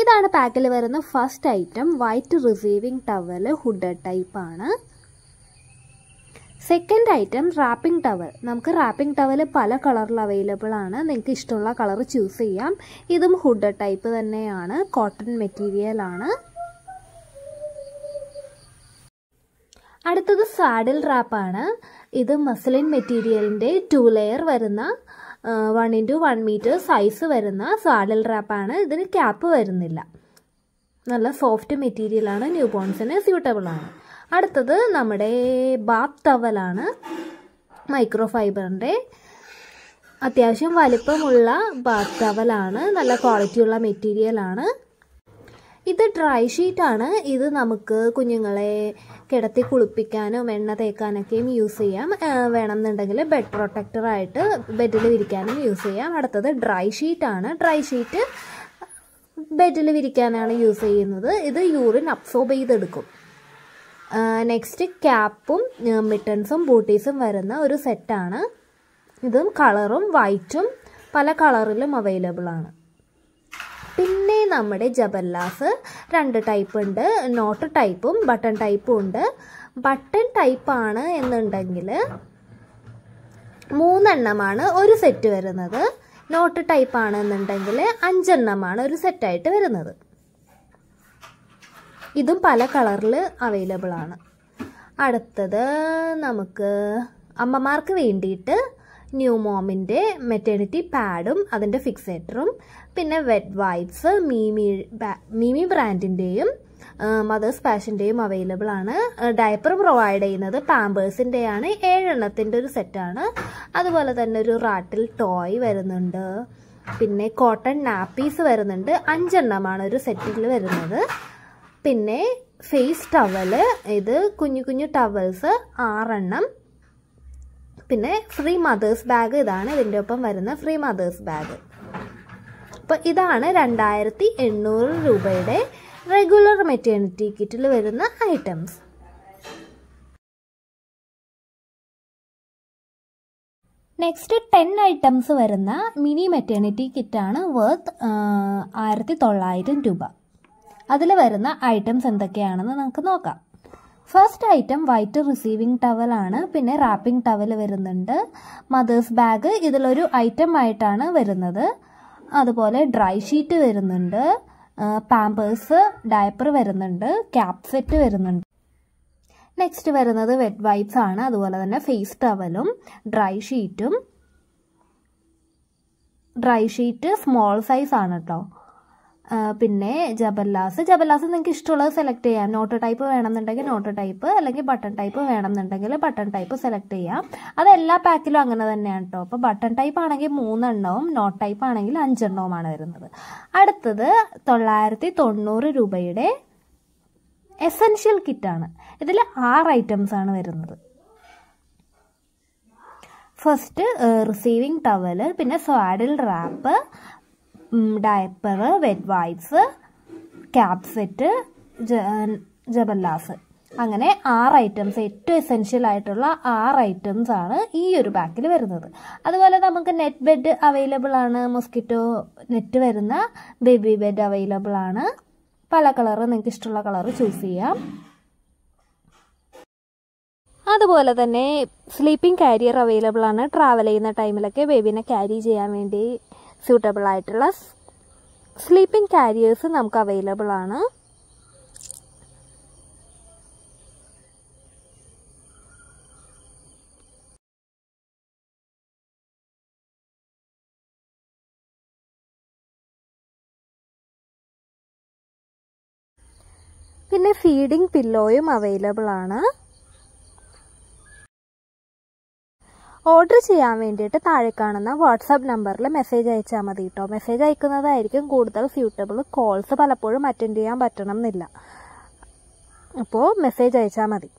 ഇതാണ് പാക്കിൽ വരുന്ന first item white receiving towel hood ടൈപ്പാണ് സെക്കൻഡ് ഐറ്റം റാപ്പിംഗ് ടവൽ നമുക്ക് റാപ്പിംഗ് ടവൽ പല കളറിൽ അവൈലബിൾ ആണ് നിങ്ങൾക്ക് ഇഷ്ടമുള്ള കളർ ചൂസ് ചെയ്യാം ഇതും ഹുഡ് ടൈപ്പ് തന്നെയാണ് കോട്ടൺ മെറ്റീരിയൽ ആണ് അടുത്തത് സാഡിൽ റാപ്പാണ് ഇത് മസ്ലിൻ മെറ്റീരിയലിൻ്റെ ടു ലെയർ വരുന്ന one into one metre size വരുന്ന സാഡിൽ റാപ്പാണ് ഇതിന് ക്യാപ്പ് വരുന്നില്ല നല്ല സോഫ്റ്റ് മെറ്റീരിയലാണ് ന്യൂ ബോൺസിന് സ്യൂട്ടബിളാണ് അടുത്തത് നമ്മുടെ ബാത്ത് ടവലാണ് മൈക്രോ ഫൈബറിൻ്റെ അത്യാവശ്യം വലിപ്പമുള്ള ബാത്ത് ടവലാണ് നല്ല ക്വാളിറ്റിയുള്ള മെറ്റീരിയലാണ് ഇത് ഡ്രൈ ഷീറ്റാണ് ഇത് നമുക്ക് കുഞ്ഞുങ്ങളെ കിടത്തി കുളിപ്പിക്കാനും എണ്ണ തേക്കാനൊക്കെയും യൂസ് ചെയ്യാം വേണമെന്നുണ്ടെങ്കിൽ ബെഡ് പ്രൊട്ടക്ടറായിട്ട് ബെഡിൽ വിരിക്കാനും യൂസ് ചെയ്യാം അടുത്തത് ഡ്രൈ ഷീറ്റാണ് ഡ്രൈ ഷീറ്റ് ബെഡിൽ വിരിക്കാനാണ് യൂസ് ചെയ്യുന്നത് ഇത് യൂറിൻ അബ്സോർബ് ചെയ്തെടുക്കും നെക്സ്റ്റ് ക്യാപ്പും മിട്ടൺസും ബൂട്ടീസും വരുന്ന ഒരു സെറ്റാണ് ഇതും കളറും വൈറ്റും പല കളറിലും അവൈലബിളാണ് ആണ് നമ്മുടെ ജബർലാസ് രണ്ട് ടൈപ്പ് ഉണ്ട് നോട്ട് ടൈപ്പും ബട്ടൺ ടൈപ്പും ഉണ്ട് ബട്ടൺ ടൈപ്പാണ് എന്നുണ്ടെങ്കിൽ മൂന്നെണ്ണമാണ് ഒരു സെറ്റ് വരുന്നത് നോട്ട് ടൈപ്പ് എന്നുണ്ടെങ്കിൽ അഞ്ചെണ്ണമാണ് ഒരു സെറ്റായിട്ട് വരുന്നത് ഇതും പല കളറിൽ അവൈലബിൾ ആണ് അടുത്തത് നമുക്ക് അമ്മമാർക്ക് വേണ്ടിയിട്ട് ന്യൂ മോമിൻ്റെ മെറ്റേണിറ്റി പാഡും അതിൻ്റെ ഫിക്സേറ്ററും പിന്നെ വെറ്റ് വൈപ്സ് മീമി മീമി ബ്രാൻഡിൻ്റെയും മദേഴ്സ് പാഷൻ്റെയും അവൈലബിൾ ആണ് ഡയപ്പർ പ്രൊവൈഡ് ചെയ്യുന്നത് പാമ്പേഴ്സിൻ്റെയാണ് ഏഴെണ്ണത്തിൻ്റെ ഒരു സെറ്റാണ് അതുപോലെ തന്നെ ഒരു റാട്ടിൽ ടോയ് വരുന്നുണ്ട് പിന്നെ കോട്ടൺ നാപ്പീസ് വരുന്നുണ്ട് അഞ്ചെണ്ണമാണ് ഒരു സെറ്റിൽ വരുന്നത് പിന്നെ ഫേസ് ടവൽ ഇത് കുഞ്ഞു കുഞ്ഞു ടവൽസ് ആറെണ്ണം പിന്നെ ഫ്രീ മദേഴ്സ് ബാഗ് ഇതാണ് ഇതിൻ്റെ ഒപ്പം വരുന്ന ഫ്രീ മദേഴ്സ് ബാഗ് അപ്പോൾ ഇതാണ് രണ്ടായിരത്തി എണ്ണൂറ് രൂപയുടെ റെഗുലർ മെറ്റേണിറ്റി കിറ്റിൽ വരുന്ന ഐറ്റംസ് നെക്സ്റ്റ് ടെൻ ഐറ്റംസ് വരുന്ന മിനി മെറ്റേണിറ്റി കിറ്റാണ് വർത്ത് ആയിരത്തി തൊള്ളായിരം രൂപ അതിൽ വരുന്ന ഐറ്റംസ് എന്തൊക്കെയാണെന്ന് നമുക്ക് നോക്കാം ഫസ്റ്റ് ഐറ്റം വൈറ്റ് റിസീവിംഗ് ടവലാണ് പിന്നെ റാപ്പിംഗ് ടവൽ വരുന്നുണ്ട് മദേഴ്സ് ബാഗ് ഇതിലൊരു ഐറ്റം ആയിട്ടാണ് വരുന്നത് അതുപോലെ ഡ്രൈ ഷീറ്റ് വരുന്നുണ്ട് പാമ്പേഴ്സ് ഡയപ്പർ വരുന്നുണ്ട് ക്യാപ് സെറ്റ് വരുന്നുണ്ട് നെക്സ്റ്റ് വരുന്നത് വെറ്റ് വൈപ്സ് ആണ് അതുപോലെ തന്നെ ഫേസ് ടവലും ഡ്രൈ ഷീറ്റും ഡ്രൈ ഷീറ്റ് സ്മോൾ സൈസ് ആണ് കേട്ടോ പിന്നെ ജബല്ലാസ് ജബല്ലാസ് നിങ്ങൾക്ക് ഇഷ്ടമുള്ളത് സെലക്ട് ചെയ്യാം നോട്ട് ടൈപ്പ് വേണമെന്നുണ്ടെങ്കിൽ നോട്ട് ടൈപ്പ് അല്ലെങ്കിൽ ബട്ടൺ ടൈപ്പ് വേണമെന്നുണ്ടെങ്കിൽ ബട്ടൺ ടൈപ്പ് സെലക്ട് ചെയ്യാം അത് എല്ലാ പാക്കിലും അങ്ങനെ തന്നെയാണ് കേട്ടോ അപ്പോൾ ബട്ടൺ ടൈപ്പ് ആണെങ്കിൽ മൂന്നെണ്ണവും നോട്ട് ടൈപ്പ് ആണെങ്കിൽ അഞ്ചെണ്ണവുമാണ് വരുന്നത് അടുത്തത് തൊള്ളായിരത്തി തൊണ്ണൂറ് രൂപയുടെ എസെൻഷ്യൽ കിറ്റാണ് ഇതിൽ ആറ് ഐറ്റംസ് ആണ് വരുന്നത് ഫസ്റ്റ് റിസീവിങ് ടവല് പിന്നെ swaddle wrap diaper wet wipes cap set ജബല്ലാസ് അങ്ങനെ ആറ് ഐറ്റംസ് ഏറ്റവും എസെൻഷ്യൽ ആയിട്ടുള്ള ആറ് ഐറ്റംസ് ആണ് ഈ ഒരു പാക്കിൽ വരുന്നത് അതുപോലെ നമുക്ക് നെറ്റ് ബെഡ് അവൈലബിൾ ആണ് മൊസ്കിറ്റോ നെറ്റ് വരുന്ന ബേബി ബെഡ് അവൈലബിൾ ആണ് പല കളറ് നിങ്ങൾക്ക് ഇഷ്ടമുള്ള കളറ് ചൂസ് ചെയ്യാം അതുപോലെ തന്നെ സ്ലീപ്പിംഗ് കാരിയർ അവൈലബിൾ ആണ് ട്രാവൽ ചെയ്യുന്ന ടൈമിലൊക്കെ ബേബിനെ ക്യാരി ചെയ്യാൻ വേണ്ടി സ്യൂട്ടബിൾ ആയിട്ടുള്ള സ്ലീപ്പിംഗ് കാരിയേഴ്സ് നമുക്ക് അവൈലബിൾ ആണ് പിന്നെ ഫീഡിംഗ് പില്ലോയും അവൈലബിൾ ആണ് ഓർഡർ ചെയ്യാൻ വേണ്ടിയിട്ട് താഴെ കാണുന്ന വാട്സാപ്പ് നമ്പറിൽ മെസ്സേജ് അയച്ചാൽ മതി കേട്ടോ മെസ്സേജ് അയക്കുന്നതായിരിക്കും കൂടുതൽ സ്യൂട്ടബിൾ കോൾസ് പലപ്പോഴും അറ്റൻഡ് ചെയ്യാൻ പറ്റണം എന്നില്ല അപ്പോൾ മെസ്സേജ് അയച്ചാൽ മതി